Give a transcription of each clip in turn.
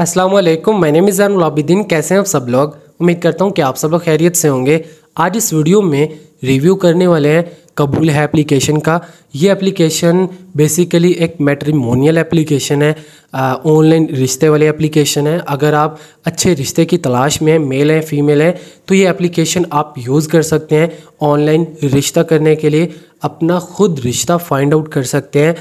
अस्सलाम वालेकुम मैंने मिजान लाबिदीन कैसे हैं आप सब लोग उम्मीद करता हूँ कि आप सब लोग खैरियत से होंगे आज इस वीडियो में रिव्यू करने वाले हैं कबूल है एप्लीकेशन का ये एप्लीकेशन बेसिकली एक मेट्रीमोनियल एप्लीकेशन है ऑनलाइन रिश्ते वाले एप्लीकेशन है अगर आप अच्छे रिश्ते की तलाश में हैं मेल हैं फीमेल हैं तो ये एप्लीकेशन आप यूज़ कर सकते हैं ऑनलाइन रिश्ता करने के लिए अपना खुद रिश्ता फाइंड आउट कर सकते हैं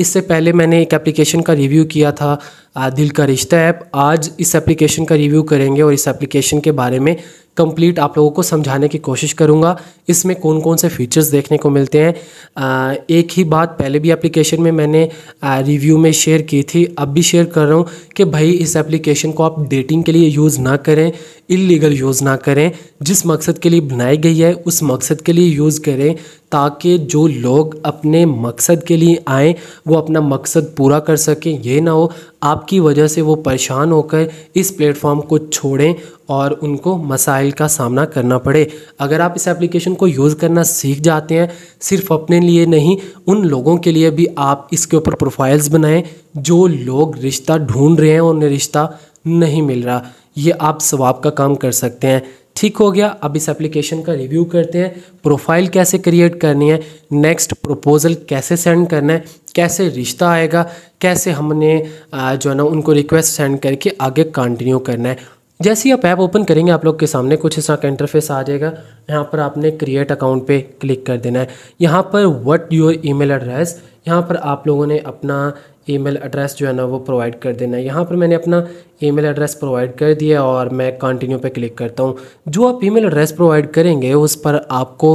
इससे पहले मैंने एक एप्लीकेशन का रिव्यू किया था दिल का रिश्ता ऐप आज इस एप्लीकेशन का रिव्यू करेंगे और इस एप्लीकेशन के बारे में कंप्लीट आप लोगों को समझाने की कोशिश करूँगा इसमें कौन कौन से फीचर्स देखने को मिलते हैं आ, एक ही बात पहले भी एप्लीकेशन में मैंने रिव्यू में शेयर की थी अब भी शेयर कर रहा हूँ कि भाई इस एप्लीकेशन को आप डेटिंग के लिए यूज़ ना करें इलीगल यूज़ ना करें जिस मकसद के लिए बनाई गई है उस मकसद के लिए यूज़ करें ताकि जो लोग अपने मकसद के लिए आएँ वो अपना मकसद पूरा कर सकें ये ना हो आप आपकी वजह से वो परेशान होकर इस प्लेटफॉर्म को छोड़ें और उनको मसाइल का सामना करना पड़े अगर आप इस एप्लीकेशन को यूज़ करना सीख जाते हैं सिर्फ अपने लिए नहीं उन लोगों के लिए भी आप इसके ऊपर प्रोफाइल्स बनाएं जो लोग रिश्ता ढूंढ रहे हैं और उन्हें रिश्ता नहीं मिल रहा ये आप स्वाब का काम कर सकते हैं ठीक हो गया अब इस एप्लीकेशन का रिव्यू करते हैं प्रोफाइल कैसे क्रिएट करनी है नेक्स्ट प्रपोजल कैसे सेंड करना है कैसे रिश्ता आएगा कैसे हमने जो है ना उनको रिक्वेस्ट सेंड करके आगे कंटिन्यू करना है जैसे ही आप ऐप ओपन करेंगे आप लोग के सामने कुछ इस तरह का इंटरफेस आ जाएगा यहाँ पर आपने क्रिएट अकाउंट पे क्लिक कर देना है यहाँ पर व्हाट योर ईमेल एड्रेस यहाँ पर आप लोगों ने अपना ईमेल एड्रेस जो है ना वो प्रोवाइड कर देना है यहाँ पर मैंने अपना ईमेल एड्रेस प्रोवाइड कर दिया और मैं कंटिन्यू पे क्लिक करता हूँ जो आप ईमेल एड्रेस प्रोवाइड करेंगे उस पर आपको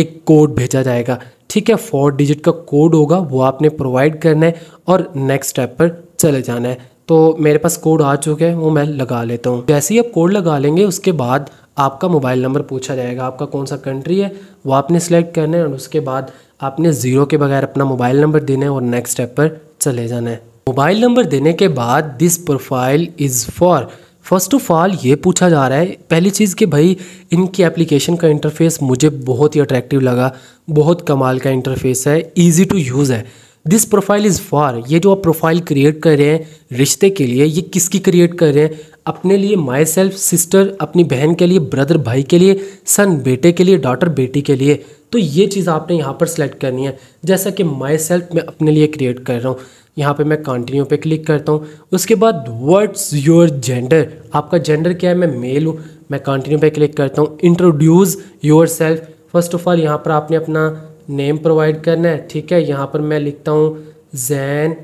एक कोड भेजा जाएगा ठीक है फोर डिजिट का कोड होगा वो आपने प्रोवाइड करना है और नेक्स्ट स्टेप पर चले जाना है तो मेरे पास कोड आ चुके हैं वो मैं लगा लेता हूँ जैसे ही आप कोड लगा लेंगे उसके बाद आपका मोबाइल नंबर पूछा जाएगा आपका कौन सा कंट्री है वो आपने सेलेक्ट करना है और उसके बाद आपने ज़ीरो के बगैर अपना मोबाइल नंबर देना है और नेक्स्ट स्टेप पर चले जाना है मोबाइल नंबर देने के बाद this profile is for first of all ये पूछा जा रहा है पहली चीज़ कि भाई इनकी एप्लीकेशन का इंटरफेस मुझे बहुत ही अट्रैक्टिव लगा बहुत कमाल का इंटरफेस है ईजी टू यूज़ है दिस प्रोफाइल इज़ फॉर ये जो आप प्रोफाइल क्रिएट कर रहे हैं रिश्ते के लिए ये किसकी क्रिएट कर रहे हैं अपने लिए माई सेल्फ सिस्टर अपनी बहन के लिए ब्रदर भाई के लिए सन बेटे के लिए डॉटर बेटी के लिए तो ये चीज़ आपने यहाँ पर सेलेक्ट करनी है जैसा कि माई सेल्फ मैं अपने लिए क्रिएट कर रहा हूँ यहाँ पे मैं कंटिन्यू पे क्लिक करता हूँ उसके बाद व्हाट्स योर जेंडर आपका जेंडर क्या है मैं मेल हूँ मैं कंटिन्यू पे क्लिक करता हूँ introduce yourself first of all यहाँ पर आपने अपना नेम प्रोवाइड करना है ठीक है यहाँ पर मैं लिखता हूँ जैन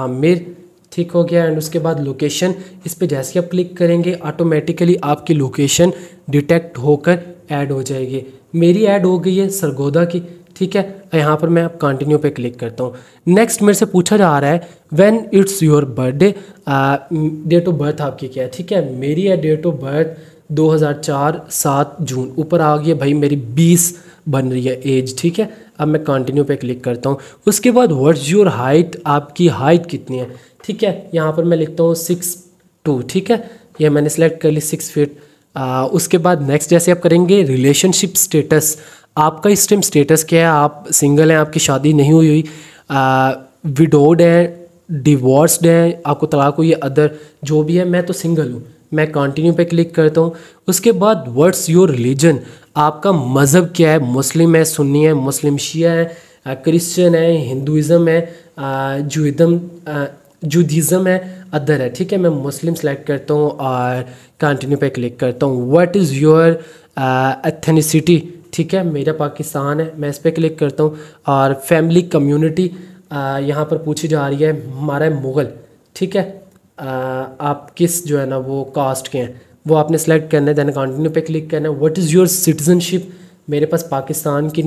आमिर ठीक हो गया एंड उसके बाद लोकेशन इस पर जैसे आप क्लिक करेंगे ऑटोमेटिकली आपकी लोकेशन डिटेक्ट होकर ऐड हो जाएगी मेरी ऐड हो गई है सरगोदा की ठीक है यहाँ पर मैं अब कंटिन्यू पे क्लिक करता हूँ नेक्स्ट मेरे से पूछा जा रहा है when it's your birthday date of birth आपकी क्या है ठीक है मेरी है डेट ऑफ बर्थ 2004 सात जून ऊपर आ गई है भाई मेरी 20 बन रही है एज ठीक है अब मैं कंटिन्यू पे क्लिक करता हूँ उसके बाद व्हाट्स योर हाइट आपकी हाइट कितनी है ठीक है यहाँ पर मैं लिखता हूँ सिक्स टू ठीक है यह मैंने सेलेक्ट कर ली सिक्स फीट उसके बाद नेक्स्ट जैसे आप करेंगे रिलेशनशिप स्टेटस आपका इस टाइम स्टेटस क्या है आप सिंगल हैं आपकी शादी नहीं हुई हुई विडोड हैं डिवोर्सड हैं आपको तलाक हुई अदर जो भी है मैं तो सिंगल हूँ मैं कंटिन्यू पे क्लिक करता हूँ उसके बाद वर्ड्स योर रिलीजन आपका मज़हब क्या है मुस्लिम है सुन्नी है मुस्लिम शिया है क्रिश्चियन है हिंदुज़म है जूदम जूदीज़म है अदर है ठीक है मैं मुस्लिम सेलेक्ट करता हूँ और कंटिन्यू पे क्लिक करता हूँ व्हाट इज़ योर एथनिसिटी ठीक है मेरा पाकिस्तान है मैं इस पर क्लिक करता हूँ और फैमिली कम्युनिटी यहाँ पर पूछी जा रही है हमारा मुग़ल ठीक है आ, आप किस जो है ना वो कास्ट के हैं वो आपने सेलेक्ट करना है देन कंटिन्यू पे क्लिक करना है व्हाट इज़ योर सिटीजनशिप मेरे पास पाकिस्तान की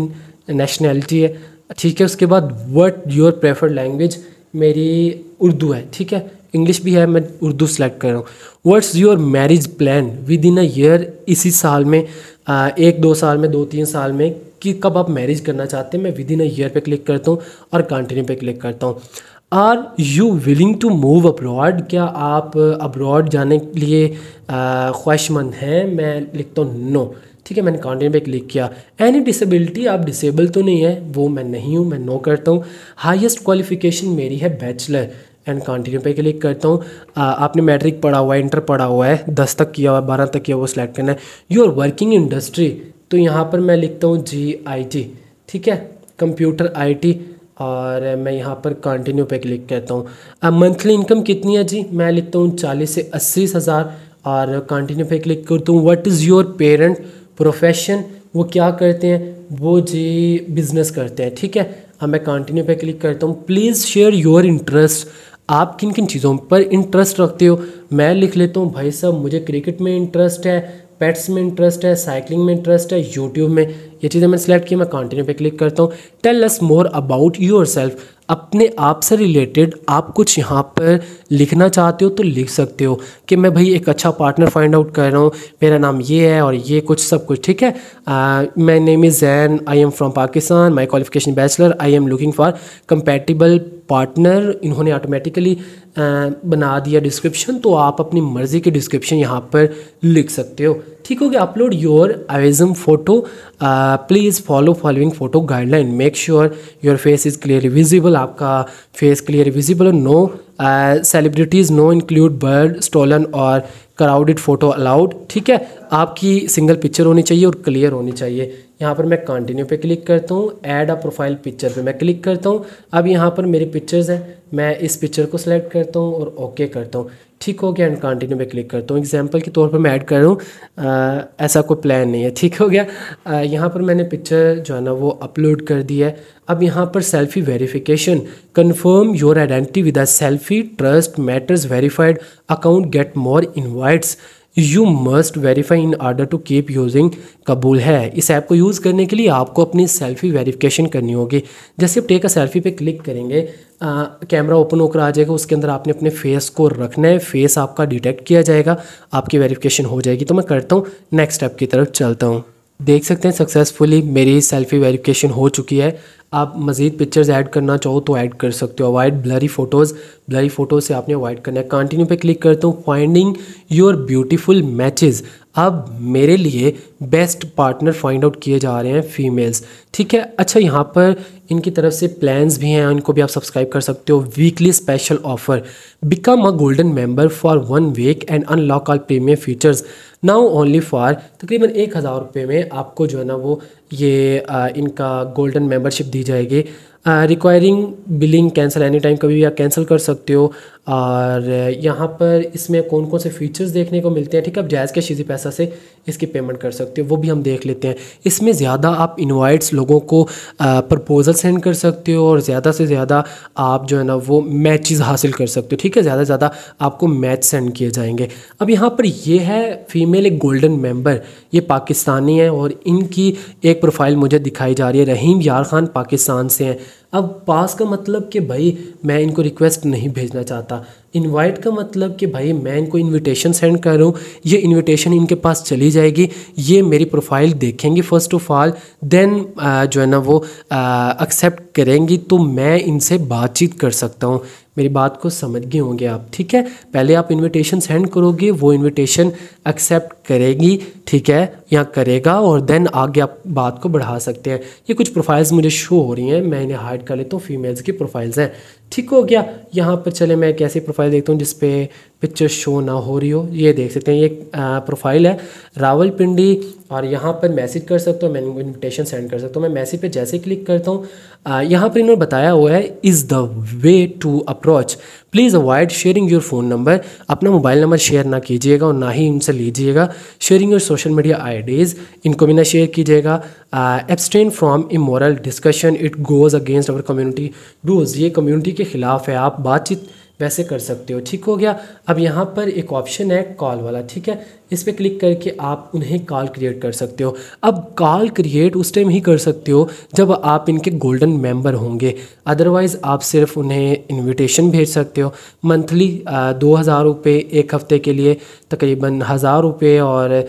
नेशनैलिटी है ठीक है उसके बाद व्हाट योर प्रेफर्ड लैंग्वेज मेरी उर्दू है ठीक है इंग्लिश भी है मैं उर्दू सेलेक्ट कर रहा हूँ what's your marriage plan within a year इसी साल में एक दो साल में दो तीन साल में कि कब आप मैरिज करना चाहते हैं मैं विद इन अ ईयर पे क्लिक करता हूँ और कंटिन्यू पे क्लिक करता हूँ are you willing to move abroad क्या आप अब्रॉड uh, जाने के लिए uh, ख्वाहिशमंद हैं मैं लिखता हूँ नो ठीक है मैंने कॉन्टेंट पे क्लिक किया एनी डिसेबिलिटी आप डिसेबल तो नहीं है वो मैं नहीं हूँ मैं नो करता हूँ हाईएस्ट क्वालिफिकेशन मेरी है बैचलर एंड कॉन्टिन्यू पे क्लिक करता हूँ uh, आपने मैट्रिक पढ़ा हुआ है इंटर पढ़ा हुआ है दस तक किया हुआ है बारह तक किया हुआ सिलेक्ट करना है आर वर्किंग इंडस्ट्री तो यहाँ पर मैं लिखता हूँ जी आई टी ठीक है कंप्यूटर आई टी और मैं यहाँ पर कंटिन्यू पे क्लिक करता हूँ अब मंथली इनकम कितनी है जी मैं लिखता हूँ चालीस से अस्सी हज़ार और कंटिन्यू पे क्लिक करता हूँ what is your parent profession वो क्या करते हैं वो जी बिज़नेस करते हैं ठीक है अब मैं कंटिन्यू पे क्लिक करता हूँ प्लीज़ शेयर योर इंटरेस्ट आप किन किन चीज़ों पर इंटरेस्ट रखते हो मैं लिख लेता हूँ भाई साहब मुझे क्रिकेट में इंटरेस्ट है पेट्स में इंटरेस्ट है साइकिलिंग में इंटरेस्ट है यूट्यूब में ये चीज़ें मैंने सेलेक्ट की मैं कंटिन्यू पे क्लिक करता हूँ tell us more about yourself अपने आप से रिलेटेड आप कुछ यहाँ पर लिखना चाहते हो तो लिख सकते हो कि मैं भाई एक अच्छा पार्टनर फाइंड आउट कर रहा हूँ मेरा नाम ये है और ये कुछ सब कुछ ठीक है my name is Zain I am from Pakistan my qualification bachelor I am looking for compatible partner इन्होंने ऑटोमेटिकली बना दिया डिस्क्रिप्शन तो आप अपनी मर्ज़ी के डिस्क्रिप्शन यहाँ पर लिख सकते हो ठीक हो गया अपलोड योर आइजम photo please follow following photo guideline make sure your face is clear visible आपका फेस क्लियर विजिबल और no celebrities no include blurred stolen और क्राउडेड फ़ोटो अलाउड ठीक है आपकी सिंगल पिक्चर होनी चाहिए और क्लियर होनी चाहिए यहाँ पर मैं कंटिन्यू पे क्लिक करता हूँ ऐड अ प्रोफाइल पिक्चर पे मैं क्लिक करता हूँ अब यहाँ पर मेरी पिक्चर्स हैं मैं इस पिक्चर को सिलेक्ट करता हूँ और ओके करता हूँ ठीक हो गया एंड कंटिन्यू पे क्लिक करता हूँ एग्जाम्पल के तौर पर मैं ऐड कर रहा हूँ ऐसा कोई प्लान नहीं है ठीक हो गया यहाँ पर मैंने पिक्चर जो है ना वो अपलोड कर दी है अब यहाँ पर selfie verification confirm your identity with selfie trust matters verified account get more invites you must verify in order to keep using Kabool है इस ऐप को यूज़ करने के लिए आपको अपनी सेल्फी वेरीफ़िकेशन करनी होगी जैसे आप टेक अ सेल्फी पे क्लिक करेंगे कैमरा ओपन होकर आ जाएगा उसके अंदर आपने अपने फेस को रखना है फेस आपका डिटेक्ट किया जाएगा आपकी वेरीफ़िकेशन हो जाएगी तो मैं करता हूँ नेक्स्ट स्टेप की तरफ चलता हूँ देख सकते हैं सक्सेसफुली मेरी सेल्फी वेरिफिकेशन हो चुकी है आप मज़ीद पिक्चर्स ऐड करना चाहो तो ऐड कर सकते हो avoid blurry photos blurry photos से आपने अवॉइड करना है कंटिन्यू पे क्लिक करता हूँ फाइंडिंग योर ब्यूटीफुल मैचेस अब मेरे लिए बेस्ट पार्टनर फाइंड आउट किए जा रहे हैं फीमेल्स ठीक है अच्छा यहाँ पर इनकी तरफ से प्लान्स भी हैं इनको भी आप सब्सक्राइब कर सकते हो weekly special offer become a golden member for one week and unlock all premium features now only for तकरीबन एक हज़ार रुपये में आपको जो है ना वो ये आ, इनका गोल्डन मेंबरशिप दी जाएगी recurring billing cancel any time कभी भी आप कैंसिल कर सकते हो और यहाँ पर इसमें कौन कौन से फीचर्स देखने को मिलते हैं ठीक है आप जायज़ के शीजी पैसा से इसकी पेमेंट कर सकते हो वो भी हम देख लेते हैं इसमें ज़्यादा आप इनवाइट्स लोगों को प्रपोज़ल सेंड कर सकते हो और ज़्यादा से ज़्यादा आप जो है ना वो मैचेस हासिल कर सकते हो ठीक है ज़्यादा से ज़्यादा आपको मैच सेंड किए जाएंगे अब यहाँ पर ये है फीमेल एक गोल्डन मेम्बर ये पाकिस्तानी है और इनकी एक प्रोफाइल मुझे दिखाई जा रही है रहीम यार खान पाकिस्तान से हैं अब पास का मतलब कि भाई मैं इनको रिक्वेस्ट नहीं भेजना चाहता इनवाइट का मतलब कि भाई मैं इनको इनविटेशन सेंड कर रहा हूँ ये इनविटेशन इनके पास चली जाएगी ये मेरी प्रोफाइल देखेंगे फ़र्स्ट ऑफ ऑल देन जो है ना वो एक्सेप्ट करेंगी तो मैं इनसे बातचीत कर सकता हूँ मेरी बात को समझ गए होंगे आप ठीक है पहले आप इनविटेशन सेंड करोगे वो इनविटेशन एक्सेप्ट करेगी ठीक है या करेगा और देन आगे आप बात को बढ़ा सकते हैं ये कुछ प्रोफाइल्स मुझे शो हो रही हैं मैं इन्हें हाइड कर लेता तो हूँ फीमेल्स की प्रोफाइल्स हैं ठीक हो गया यहाँ पर चले मैं एक ऐसी प्रोफाइल देखता हूँ जिसपे पिक्चर शो ना हो रही हो ये देख सकते हैं ये प्रोफाइल है रावलपिंडी और यहाँ पर मैसेज कर सकते हो मैं इन्विटेशन सेंड कर सकता हूँ मैं मैसेज पे जैसे क्लिक करता हूँ यहाँ पर इन्होंने बताया हुआ है is the way to approach please avoid sharing your phone number अपना मोबाइल नंबर शेयर ना कीजिएगा और ना ही उनसे लीजिएगा sharing your social media IDs इनको भी ना शेयर कीजिएगा abstain from immoral discussion it goes against our community do's ये कम्युनिटी के ख़िलाफ़ है आप बातचीत वैसे कर सकते हो ठीक हो गया अब यहाँ पर एक ऑप्शन है कॉल वाला ठीक है इस पर क्लिक करके आप उन्हें कॉल क्रिएट कर सकते हो अब कॉल क्रिएट उस टाइम ही कर सकते हो जब आप इनके गोल्डन मेंबर होंगे अदरवाइज़ आप सिर्फ उन्हें इनविटेशन भेज सकते हो मंथली दो हज़ार रुपये एक हफ़्ते के लिए तकरीबन हज़ार रुपये और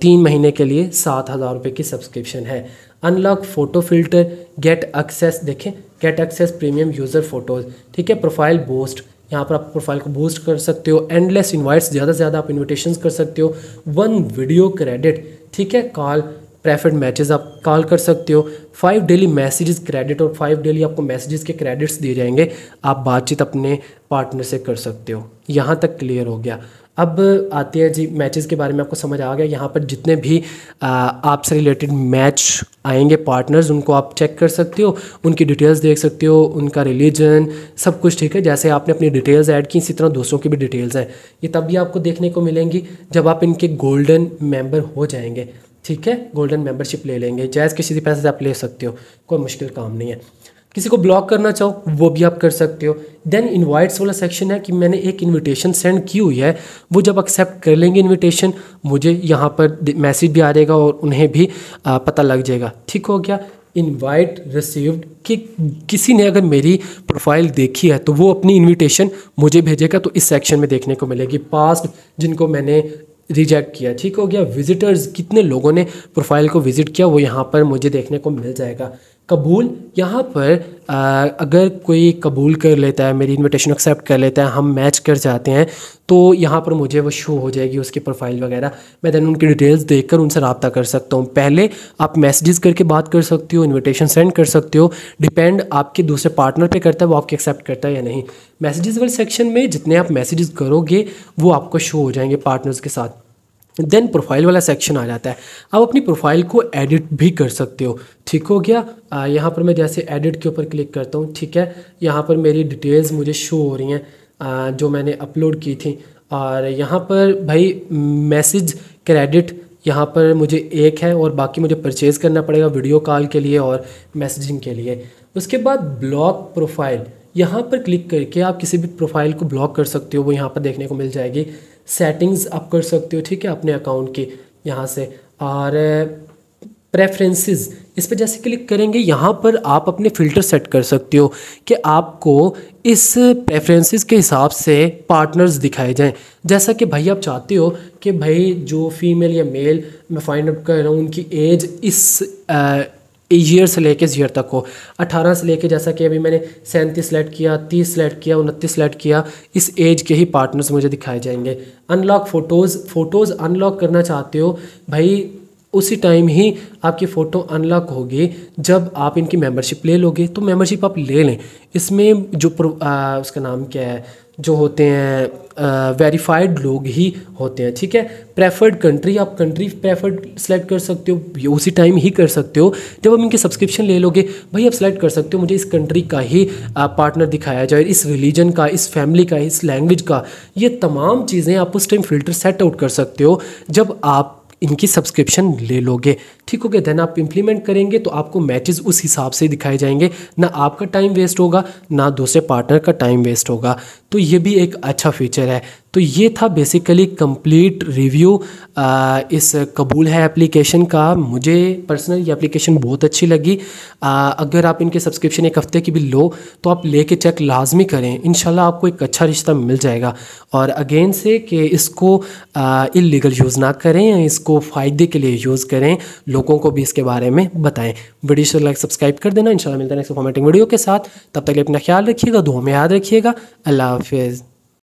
तीन महीने के लिए सात हज़ार रुपये की सब्सक्रिप्शन है unlock photo filter get access देखें get access premium user photos ठीक है प्रोफाइल बोस्ट यहाँ पर आप प्रोफाइल को बूस्ट कर सकते हो एंडलेस इन्वाइट्स ज़्यादा से ज़्यादा आप इन्विटेशन कर सकते हो वन वीडियो क्रेडिट ठीक है कॉल प्रेफर्ड मैचेस आप कॉल कर सकते हो फाइव डेली मैसेजेस क्रेडिट और फाइव डेली आपको मैसेजेस के क्रेडिट्स दिए जाएंगे आप बातचीत अपने पार्टनर से कर सकते हो यहाँ तक क्लियर हो गया अब आते हैं जी मैचेस के बारे में आपको समझ आ गया यहाँ पर जितने भी आपसे रिलेटेड मैच आएंगे पार्टनर्स उनको आप चेक कर सकते हो उनकी डिटेल्स देख सकते हो उनका रिलीजन सब कुछ ठीक है जैसे आपने अपनी डिटेल्स ऐड की इसी तरह दोस्तों की भी डिटेल्स हैं ये तब भी आपको देखने को मिलेंगी जब आप इनके गोल्डन मेम्बर हो जाएंगे ठीक है गोल्डन मेम्बरशिप ले लेंगे जैसे किसी भी पैसे से आप ले सकते हो कोई मुश्किल काम नहीं है किसी को ब्लॉक करना चाहो वो भी आप कर सकते हो देन इनवाइट्स वाला सेक्शन है कि मैंने एक इनविटेशन सेंड की हुई है वो जब एक्सेप्ट कर लेंगे इनविटेशन मुझे यहाँ पर मैसेज भी आ जाएगा और उन्हें भी पता लग जाएगा ठीक हो गया इनवाइट रिसीव्ड कि किसी ने अगर मेरी प्रोफाइल देखी है तो वो अपनी इनविटेशन मुझे भेजेगा तो इस सेक्शन में देखने को मिलेगी पास्ट जिनको मैंने रिजेक्ट किया ठीक हो गया विजिटर्स कितने लोगों ने प्रोफाइल को विजिट किया वो यहाँ पर मुझे देखने को मिल जाएगा कबूल यहाँ पर आ, अगर कोई कबूल कर लेता है मेरी इनविटेशन एक्सेप्ट कर लेता है हम मैच कर जाते हैं तो यहाँ पर मुझे वो शो हो जाएगी उसकी प्रोफाइल वगैरह मैं दैन उनकी डिटेल्स देखकर उनसे रबता कर सकता हूँ पहले आप मैसेजेस करके बात कर सकते हो इनविटेशन सेंड कर सकते हो डिपेंड आपके दूसरे पार्टनर पे करता है वो आपके एक्सेप्ट करता है या नहीं मैसेजेस वाले सेक्शन में जितने आप मैसेजेस करोगे वो आपको शो हो जाएंगे पार्टनर्स के साथ देन प्रोफाइल वाला सेक्शन आ जाता है आप अपनी प्रोफाइल को एडिट भी कर सकते हो ठीक हो गया यहाँ पर मैं जैसे एडिट के ऊपर क्लिक करता हूँ ठीक है यहाँ पर मेरी डिटेल्स मुझे शो हो रही हैं जो मैंने अपलोड की थी और यहाँ पर भाई मैसेज क्रेडिट यहाँ पर मुझे एक है और बाकी मुझे परचेज़ करना पड़ेगा वीडियो कॉल के लिए और मैसेजिंग के लिए उसके बाद ब्लॉक प्रोफाइल यहाँ पर क्लिक करके आप किसी भी प्रोफाइल को ब्लॉक कर सकते हो वो यहाँ पर देखने को मिल जाएगी सेटिंग्स आप कर सकते हो ठीक है अपने अकाउंट की यहाँ से और प्रेफरेंसेस इस पर जैसे क्लिक करेंगे यहाँ पर आप अपने फ़िल्टर सेट कर सकते हो कि आपको इस प्रेफरेंसेस के हिसाब से पार्टनर्स दिखाए जाएं जैसा कि भाई आप चाहते हो कि भाई जो फीमेल या मेल मैं फाइंड आउट कर रहा हूँ उनकी एज इस आ, ईयर से लेके ईयर तक हो 18 से लेके जैसा कि अभी मैंने सैंतीस सेलेक्ट किया 30 सेलेक्ट किया उनतीस सेलेक्ट किया इस एज के ही पार्टनर्स मुझे दिखाए जाएंगे अनलॉक फ़ोटोज़ फ़ोटोज़ अनलॉक करना चाहते हो भाई उसी टाइम ही आपकी फ़ोटो अनलॉक होगी जब आप इनकी मेंबरशिप ले लोगे तो मेंबरशिप आप ले लें इसमें जो आ, उसका नाम क्या है जो होते हैं वेरीफाइड लोग ही होते हैं ठीक है प्रेफर्ड कंट्री आप कंट्री प्रेफर्ड सेलेक्ट कर सकते हो उसी टाइम ही कर सकते हो जब हम इनके सब्सक्रिप्शन ले लोगे भाई आप सेलेक्ट कर सकते हो मुझे इस कंट्री का ही पार्टनर दिखाया जाए इस रिलीजन का इस फैमिली का इस लैंग्वेज का ये तमाम चीज़ें आप उस टाइम फिल्टर सेट आउट कर सकते हो जब आप इनकी सब्सक्रिप्शन ले लोगे ठीक हो गया देन आप इंप्लीमेंट करेंगे तो आपको मैचेस उस हिसाब से दिखाए जाएंगे ना आपका टाइम वेस्ट होगा ना दूसरे पार्टनर का टाइम वेस्ट होगा तो ये भी एक अच्छा फीचर है तो ये था बेसिकली कंप्लीट रिव्यू इस कबूल है एप्लीकेशन का मुझे पर्सनल ये एप्लीकेशन बहुत अच्छी लगी आ, अगर आप इनके सब्सक्रिप्शन एक हफ़्ते की भी लो तो आप लेके चेक लाजमी करें इन आपको एक अच्छा रिश्ता मिल जाएगा और अगेन से कि इसको इलीगल यूज़ ना करें इसको फ़ायदे के लिए यूज़ करें लोग लोगों को भी इसके बारे में बताएं वीडियो से लाइक सब्सक्राइब कर देना इंशाल्लाह मिलता है नेक्स्ट फॉर्मेटिंग वीडियो के साथ तब तक अपना ख्याल रखिएगा दो में याद रखिएगा अल्लाह हाफिज़